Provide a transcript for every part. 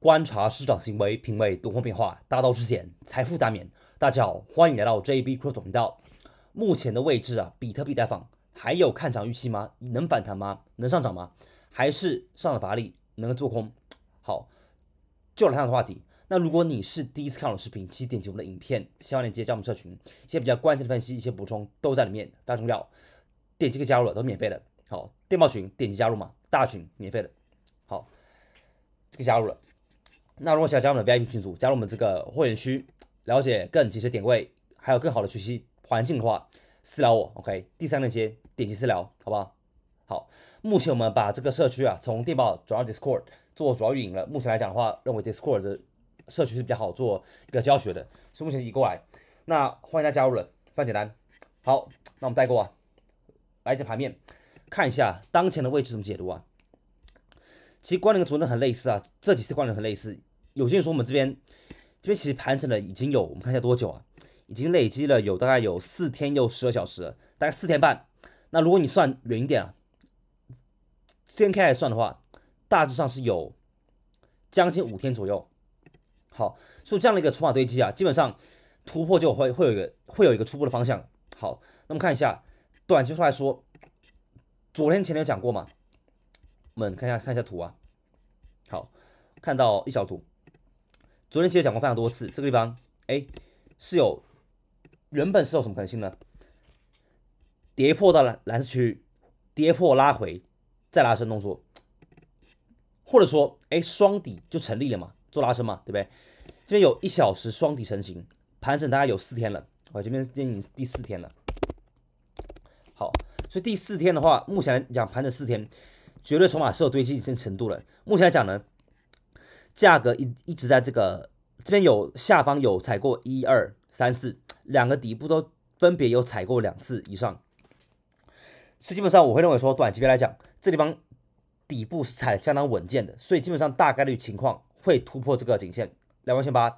观察市场行为，品味多方变化，大道至简，财富难免。大家好，欢迎来到 JB Crypto 频道。目前的位置啊，比特币待放，还有看涨预期吗？能反弹吗？能上涨吗？还是上涨乏力？能做空？好，就来他的话题。那如果你是第一次看我的视频，记得点击我们的影片下方链接加我们社群，一些比较关键的分析，一些补充都在里面。大重要，点击个加入了，都是免费的。好，电报群点击加入嘛，大群免费的。好，这个加入了。那如果想加入我们的 VIP 群组，加入我们这个会员区，了解更及时点位，还有更好的学习环境的话，私聊我，OK？第三链接点击私聊，好不好？好，目前我们把这个社区啊，从电报转到 Discord 做主要运营了。目前来讲的话，认为 Discord 的社区是比较好做一个教学的，所以目前移过来。那欢迎大家加入了，范简单。好，那我们带过啊，来这盘面看一下当前的位置怎么解读啊？其实关联的主任很类似啊，这几次关联很类似。有些人说我们这边，这边其实盘整了已经有，我们看一下多久啊？已经累积了有大概有四天又十二小时，大概四天半。那如果你算远一点，啊，先开始算的话，大致上是有将近五天左右。好，所以这样的一个筹码堆积啊，基本上突破就会会有一个会有一个初步的方向。好，那么看一下短期来说，昨天前天有讲过嘛？我们看一下看一下图啊。好，看到一小图。昨天其实讲过非常多次，这个地方，哎，是有原本是有什么可能性呢？跌破到蓝蓝色区，域，跌破拉回，再拉伸动作，或者说，哎，双底就成立了嘛，做拉伸嘛，对不对？这边有一小时双底成型，盘整大概有四天了，我这边已经第四天了。好，所以第四天的话，目前来讲盘整四天，绝对筹码是有堆积一定程度了。目前来讲呢？价格一一直在这个这边有下方有踩过一二三四两个底部都分别有踩过两次以上，所以基本上我会认为说，短期别来讲，这地方底部踩相当稳健的，所以基本上大概率情况会突破这个颈线两万七千八，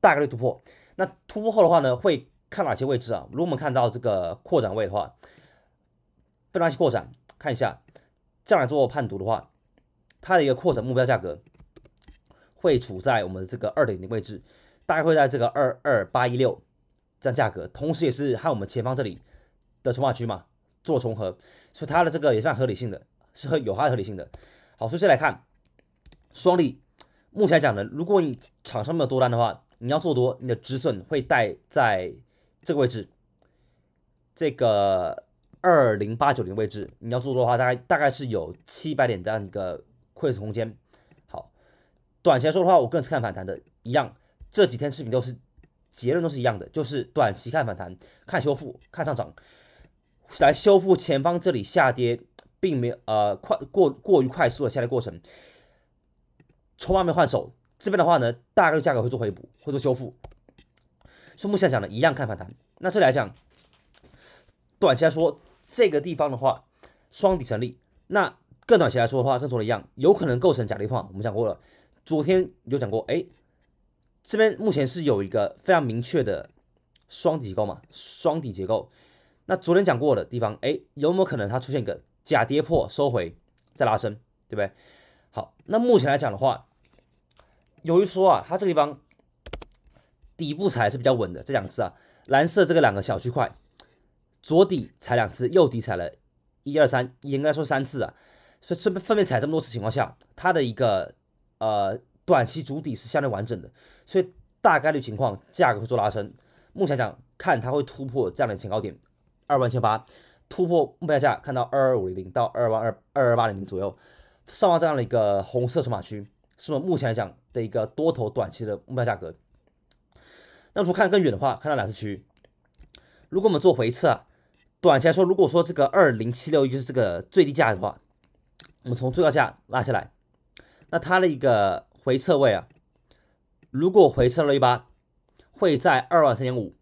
大概率突破。那突破后的话呢，会看哪些位置啊？如果我们看到这个扩展位的话，分段些扩展？看一下，这样来做判读的话，它的一个扩展目标价格。会处在我们这个二点零位置，大概会在这个二二八一六这样价格，同时也是和我们前方这里的筹码区嘛做重合，所以它的这个也算合理性的，是合有它的合理性的。好，所以先来看双利目前来讲呢，如果你场上没有多单的话，你要做多，你的止损会带在这个位置，这个二零八九零位置，你要做多的话，大概大概是有七百点这样一个亏损空间。短期来说的话，我个人看反弹的一样。这几天视频都是结论都是一样的，就是短期看反弹、看修复、看上涨，来修复前方这里下跌，并没有呃快过过于快速的下跌过程，从来没换手。这边的话呢，大概价格会做回补、会做修复。以目前来讲呢，一样看反弹。那这里来讲，短期来说这个地方的话，双底成立。那更短期来说的话，跟说的一样，有可能构成假突破，我们讲过了。昨天有讲过，哎，这边目前是有一个非常明确的双底构嘛，双底结构。那昨天讲过的地方，哎，有没有可能它出现个假跌破、收回再拉升，对不对？好，那目前来讲的话，有一说啊，它这个地方底部踩是比较稳的，这两次啊，蓝色这个两个小区块，左底踩两次，右底踩了一二三，应该说三次啊，所以分别分别踩这么多次情况下，它的一个。呃，短期主底是相对完整的，所以大概率情况价格会做拉伸。目前讲看它会突破这样的前高点二万千八，突破目标价看到二二五零零到二万二二二八零零左右，上方这样的一个红色筹码区，是我们目前来讲的一个多头短期的目标价格。那如果看更远的话，看到哪些区域，如果我们做回撤啊，短期来说如果说这个二零七六就是这个最低价的话，我们从最高价拉下来。那它的一个回撤位啊，如果回撤了一把，会在二万三千五，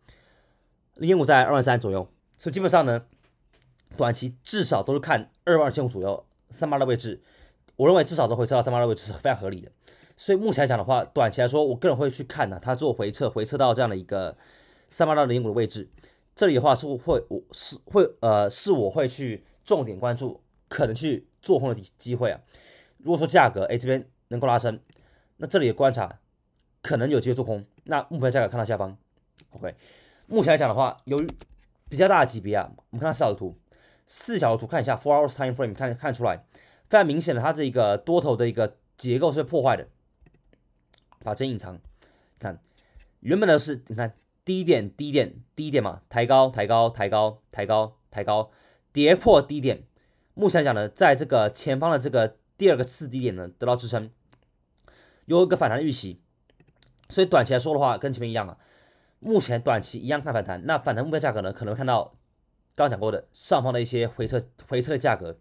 零点五在二万三左右，所以基本上呢，短期至少都是看二万二千五左右，三八的位置，我认为至少都回撤到三八的位置是非常合理的。所以目前来讲的话，短期来说，我个人会去看呢，它做回撤，回撤到这样的一个三八到零五的位置，这里的话是会我是会呃，是我会去重点关注，可能去做空的机会啊。如果说价格哎这边能够拉升，那这里的观察可能有机会做空。那目标价格看到下方，OK。目前来讲的话，由于比较大的级别啊，我们看四小时图，四小时图看一下 four hours time frame 看看出来非常明显的，它这一个多头的一个结构是破坏的。把针隐藏，看原本的是你看低点低点低点嘛，抬高抬高抬高抬高抬高，跌破低点。目前来讲呢，在这个前方的这个。第二个次低点呢得到支撑，有一个反弹的预期，所以短期来说的话跟前面一样啊，目前短期一样看反弹，那反弹目标价格呢可能会看到，刚刚讲过的上方的一些回撤回撤的价格，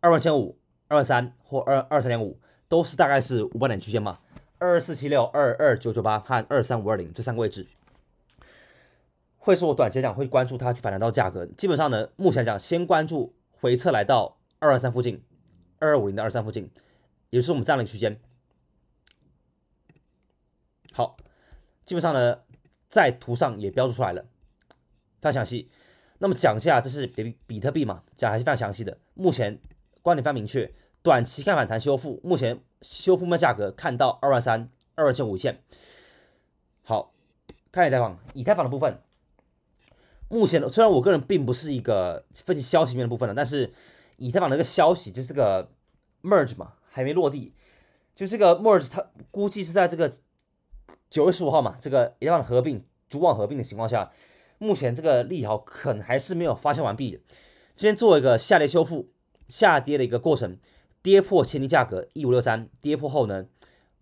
二万千五、二万三或二二三点五，都是大概是五百点区间嘛。二二四七六、二二九九八和二三五二零这三个位置，会是我短期讲会关注它反弹到价格。基本上呢，目前讲先关注回撤来到。二二三附近，二二五零到二三附近，也是我们这样一个区间。好，基本上呢，在图上也标注出来了，非常详细。那么讲一下，这是比比特币嘛？讲还是非常详细的。目前观点非常明确，短期看反弹修复，目前修复面价格看到二万三、二万三五线。好，看以太坊，以太坊的部分，目前虽然我个人并不是一个分析消息面的部分了，但是。以太坊那个消息就是个 merge 嘛，还没落地，就这个 merge 它估计是在这个九月十五号嘛，这个以太坊合并主网合并的情况下，目前这个利好可能还是没有发酵完毕，这边做一个下跌修复下跌的一个过程，跌破前低价格一五六三，跌破后呢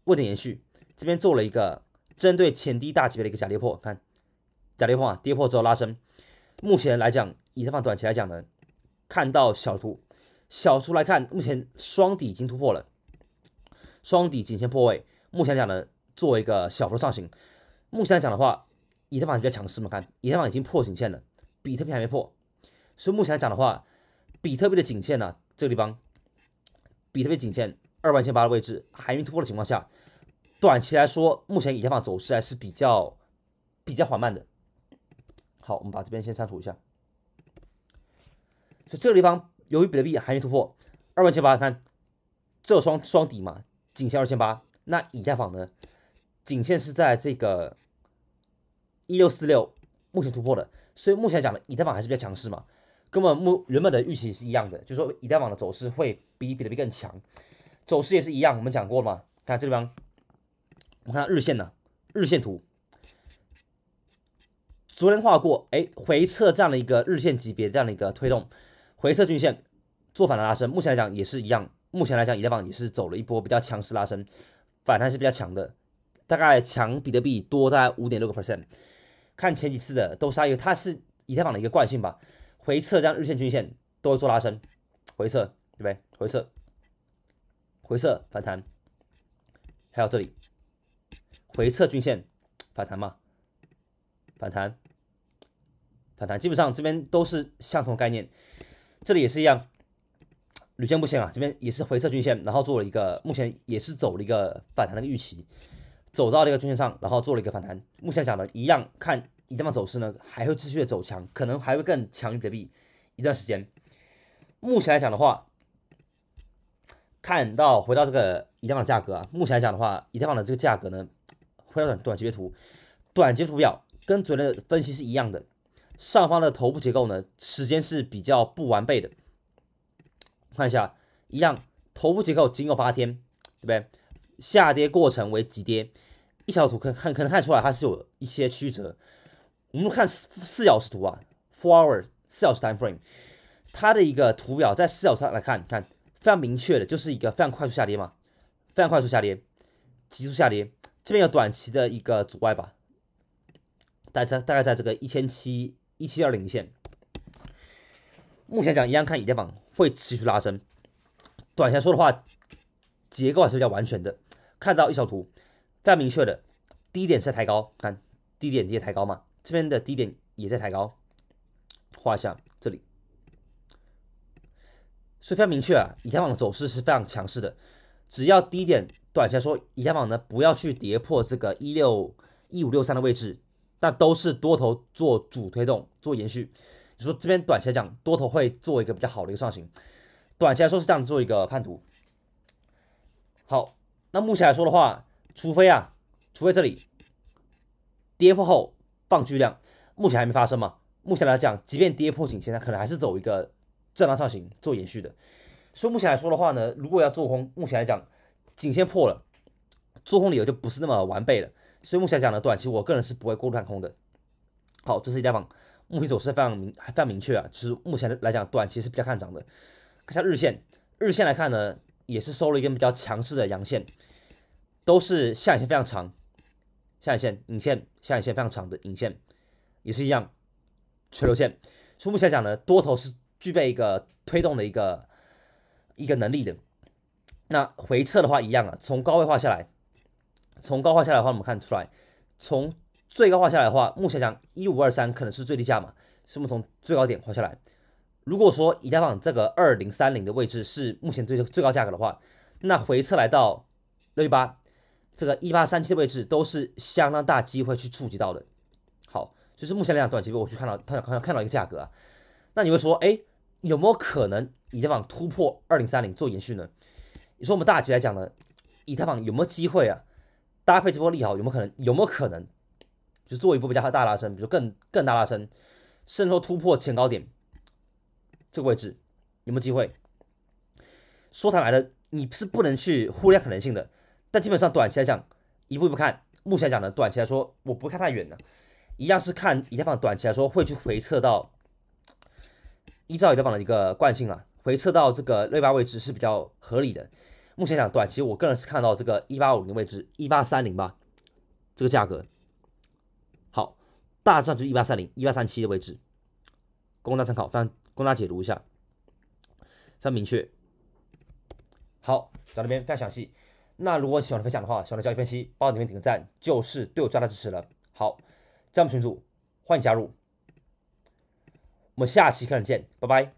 未能延续，这边做了一个针对前低大级别的一个假跌破，看假跌破啊，跌破之后拉升，目前来讲以太坊短期来讲呢，看到小图。小幅来看，目前双底已经突破了，双底颈线破位。目前讲呢，做一个小幅上行。目前来讲的话，以太坊比较强势嘛，看以太坊已经破颈线了，比特币还没破。所以目前来讲的话，比特币的颈线呢，这个地方，比特币颈线二万千八的位置，还没突破的情况下，短期来说，目前以太坊走势还是比较比较缓慢的。好，我们把这边先删除一下。所以这个地方。由于比特币还没突破二万七八，看这双双底嘛，仅限二千八。那以太坊呢？仅限是在这个一六四六，目前突破的，所以目前讲的以太坊还是比较强势嘛。根本目原本的预期是一样的，就说以太坊的走势会比比特币更强，走势也是一样。我们讲过了嘛？看这地方，我们看日线呢，日线图，昨天画过，哎，回撤这样的一个日线级别，这样的一个推动。回撤均线做反的拉升，目前来讲也是一样。目前来讲，以太坊也是走了一波比较强势拉升，反弹是比较强的，大概强比特币多大概五点六个 percent。看前几次的都是它有它是以太坊的一个惯性吧，回撤这样日线均线都会做拉升，回撤对不对？回撤，回撤反弹，还有这里，回撤均线反弹嘛，反弹，反弹，基本上这边都是相同概念。这里也是一样，屡见不鲜啊！这边也是回撤均线，然后做了一个，目前也是走了一个反弹的一个预期，走到这个均线上，然后做了一个反弹。目前讲的一样，看以太坊走势呢，还会继续的走强，可能还会更强于比特币一段时间。目前来讲的话，看到回到这个以太坊的价格啊，目前来讲的话，以太坊的这个价格呢，回到短短级别图，短级别图表跟昨天的分析是一样的。上方的头部结构呢，时间是比较不完备的。看一下，一样，头部结构仅有八天，对不对？下跌过程为急跌，一小图可看可能看出来它是有一些曲折。我们看四小时图啊，four hours 四小时 time frame，它的一个图表在四小时来看，看非常明确的，就是一个非常快速下跌嘛，非常快速下跌，急速下跌，这边有短期的一个阻碍吧，大概大概在这个一千七。一七二零线，目前讲一样，看以太坊会持续拉升。短线说的话，结构还是比较完全的。看到一小图，非常明确的低点在抬高，看低点在抬高嘛，这边的低点也在抬高，画一下这里，所以非常明确啊，以太坊的走势是非常强势的。只要低点，短线说以太坊呢，不要去跌破这个一六一五六三的位置。那都是多头做主推动、做延续。你说这边短期来讲，多头会做一个比较好的一个上行。短期来说是这样做一个判读。好，那目前来说的话，除非啊，除非这里跌破后放巨量，目前还没发生嘛。目前来讲，即便跌破颈线，它可能还是走一个震荡上行做延续的。所以目前来说的话呢，如果要做空，目前来讲颈线破了，做空理由就不是那么完备了。所以目前讲呢，短期我个人是不会过度看空的。好，这是一带网，目前走势非常明，还非常明确啊。就是目前来讲，短期是比较看涨的。看下日线，日线来看呢，也是收了一根比较强势的阳线，都是下影线非常长，下影线、影线、下影线非常长的影线，也是一样，垂流线。所以目前讲呢，多头是具备一个推动的一个一个能力的。那回撤的话，一样啊，从高位画下来。从高画下来的话，我们看出来，从最高画下来的话，目前讲一五二三可能是最低价嘛？是们从最高点画下来？如果说以太坊这个二零三零的位置是目前最最高价格的话，那回撤来到六一八，这个一八三七的位置都是相当大机会去触及到的。好，就是目前来讲短期，我去看到，看看到一个价格啊。那你会说，哎，有没有可能以太坊突破二零三零做延续呢？你说我们大局来讲呢，以太坊有没有机会啊？搭配这波利好，有没有可能？有没有可能就做一波较大拉升？比如更更大拉升，甚至说突破前高点这个位置，有没有机会？说坦白的，你是不能去忽略可能性的。但基本上短期来讲，一步一步看，目前讲的短期来说，我不看太远的，一样是看以太坊短期来说会去回撤到，依照以太坊的一个惯性啊，回撤到这个六八位置是比较合理的。目前讲短期，我个人是看到这个一八五零位置，一八三零吧，这个价格。好，大致上就一八三零、一八三七的位置，供大家参考，常供大家解读一下，非常明确。好，讲的非常详细。那如果喜欢分享的话，喜欢的交易分析，帮我们点个赞，就是对我最大的支持了。好，加入群主欢迎加入，我们下期课程见，拜拜。